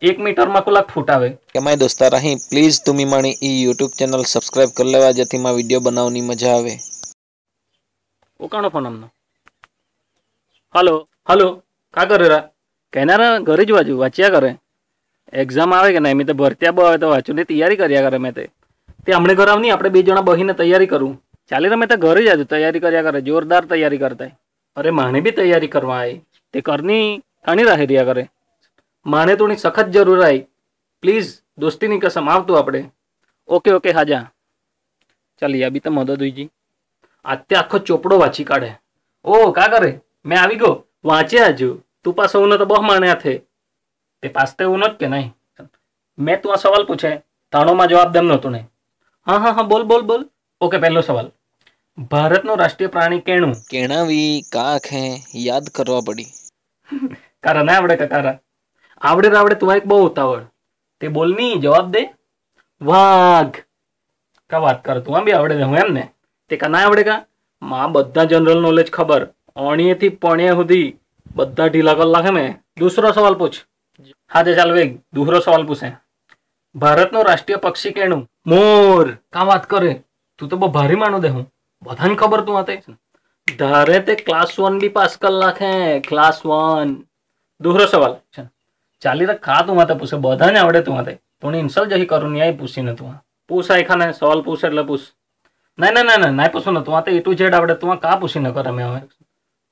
એક મીટરમાં કુલાક ફૂટ આવે કે માય દોસ્તાર અહીં પ્લીઝ તુમી માણી ઈ યુટ્યુબ ચેનલ સબસ્ક્રાઇબ કરી લેવા જેથી માં વિડીયો બનાવવાની મજા આવે ઓકાણો ફોન અમનો હલો હલો કા કરે રા કેનારા ઘરે જ વાંચું વાંચ્યા કરે એક્ઝામ આવે કે નહીં મેં તો ભરત્યા બહુ આવે તો વાંચુની તૈયારી કર્યા કરે મેં તે તે હમણે ઘર આવની આપણે બે જણા બહીને તૈયારી કરું ચાલી રમે તો ઘરે જ આજુ તૈયારી કર્યા કરે જોરદાર તૈયારી કરતા અરે માણે બી તૈયારી કરવા આવી તે કરની અણી રહે રહ્યા કરે માણેતોની સખત જરૂર આવી પ્લીઝ દોસ્તીની કસમ આવતું આપણે ઓકે ઓકે હાજા ચાલી આ બી તો મદદ હોઈજી આતે આખો ચોપડો વાંચી કાઢે ઓ કા કરે મેં આવી ગયો વાંચ્યા હજુ તું પાસે હું તો બહુ માણ્યા થે તે પાસે એવું જ કે નહીં મેં તું આ સવાલ પૂછે તાણોમાં જવાબ દેમ નહોતો ને હા હા હા બોલ બોલ બોલ ઓકે પહેલો સવાલ ભારતનો રાષ્ટ્રીય પ્રાણી કેણું કેણાવી કાંખ હે યાદ કરવા પડી કારા ના આવડે કારા आवड़े रावड़े तुम्हें बहु उतावल ते बोलनी जवाब दे वाघ का बात कर तू भी आवड़े हूँ एम ते का ना आवड़े का माँ बदा जनरल नॉलेज खबर अणिये थी पणिये सुधी बदा ढीला कर लाखे मैं दूसरा सवाल पूछ हाँ जे चल वेग दूसरा सवाल पूछे भारत नो राष्ट्रीय पक्षी केणु मोर का बात करे तू तो बहुत भारी मानो दे हूँ बधन खबर तू आते धारे ते क्लास वन भी पास कर लाखे क्लास वन दूसरा सवाल चन। चाली तो खा तू मैं पूछे बधा ने आवड़े तू मैं तू इन्सल जही करू नहीं आई पूछी ने तू पूछ आई खाने सॉल पूछ एट पूछ ना ना ना ना पूछो ना तू आते ए टू जेड आवड़े तू का पूछी न करे मैं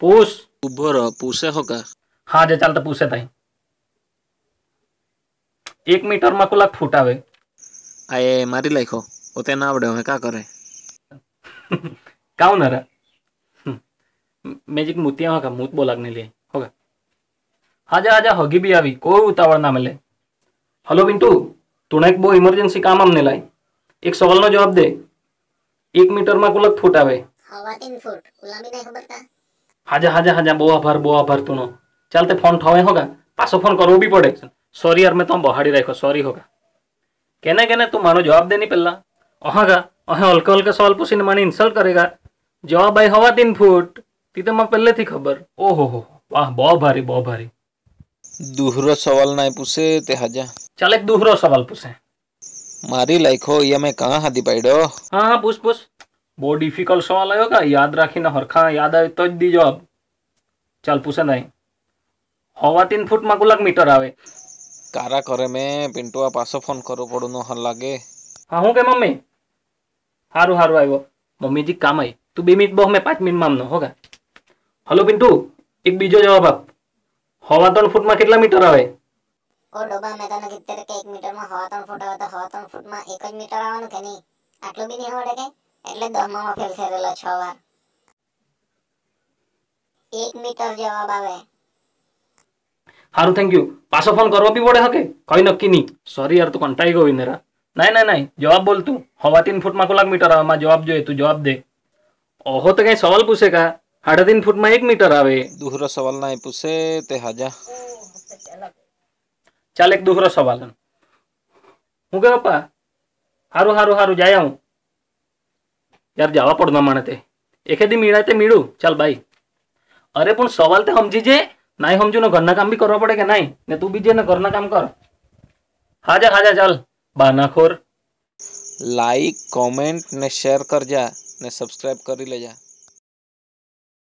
पूछ उभो रह पूछे हो का हां जे चल तो पूछे ताई 1 मीटर मा कुला फुट आवे आए मारी लेखो ओते ना आवड़े हो का करे काऊ मैजिक मूर्तियां का मूत बोलक ने ले होगा आजा हाजा हगी भी आवी कोई उतावल ना मिले हेलो बिंटू तूने एक बो इमरजेंसी काम हमने लाई एक सवाल नो जवाब दे एक मीटर में कुलक फुट आवे हाजा हाजा हाजा बोआ भर बोआ भर तूनो चलते फोन ठावे होगा पासो फोन करो भी पड़े सॉरी यार मैं तो बहाड़ी रखो सॉरी होगा कहने कहने तू मानो जवाब देनी पल्ला ओहागा ओहे हल्के हल्के सवाल पूछने माने इंसल्ट करेगा जवाब भाई हवा तीन फुट तीते मैं पहले थी खबर ओहो हो हो वाह बहुत भारी बहुत भारी દુહરો સવાલ ના પૂછે તે હાજા ચાલ એક દુહરો સવાલ પૂછે મારી લાયખો યા મેં કાં હાથી પાડ્યો હા હા પૂછ પૂછ બહુ ડિફિકલ્ટ સવાલ આવ્યો કા યાદ રાખીને હરખા યાદ આવે તો જ દી જવાબ ચાલ પૂછે નહીં હવા તીન ફૂટમાં કુલાક મીટર આવે કારા કરે મેં પિન્ટુઆ પાછો ફોન કરવો પડો નો હલ લાગે હા હું કે મમ્મી હારું હારું આવ્યો મમ્મીજી કામ આવી તું બે મિનિટ બહુ મેં પાંચ મિનિટમાં આમનો હોગા હલો પિન્ટુ એક બીજો જવાબ આપ હવાતણ ફૂટમાં કેટલા મીટર આવે ઓ ડોબા મેં તને કીધું કે 1 મીટરમાં હવાતણ ફૂટ આવે તો હવાતણ ફૂટમાં 1 જ મીટર આવવાનું કે નહીં આટલું બી નહીં હોડે કે એટલે દહમામાં ફેલ થયેલો 6 વાર 1 મીટર જવાબ આવે હારું થેન્ક યુ પાછો ફોન કરવો બી પડે હકે કઈ નક્કી નહીં સોરી યાર તું કંટાઈ ગયો ઇન્દરા નહીં નહીં નહીં જવાબ બોલ તું હવા તીન ફૂટમાં કલાક મીટર આવે માં જવાબ જોઈએ તું જવાબ દે ઓહો તો કઈ સવાલ પૂછે કા हाड़ा तीन फुट में एक मीटर आवे दूसरा सवाल ना पूछे ते हाजा चल एक दूसरा सवाल हूँ क्या पापा हारू हारू हारू जाया हूँ यार जावा पड़ना माने ते एक दिन मीड़ा ते मीड़ू चल भाई अरे पुन सवाल ते हम जीजे ना हम जो घर काम भी करवा पड़ेगा ना ने तू भी जे ना घर काम कर हाजा हाजा चल बाना लाइक कमेंट ने शेयर कर जा ने सब्सक्राइब कर ले जा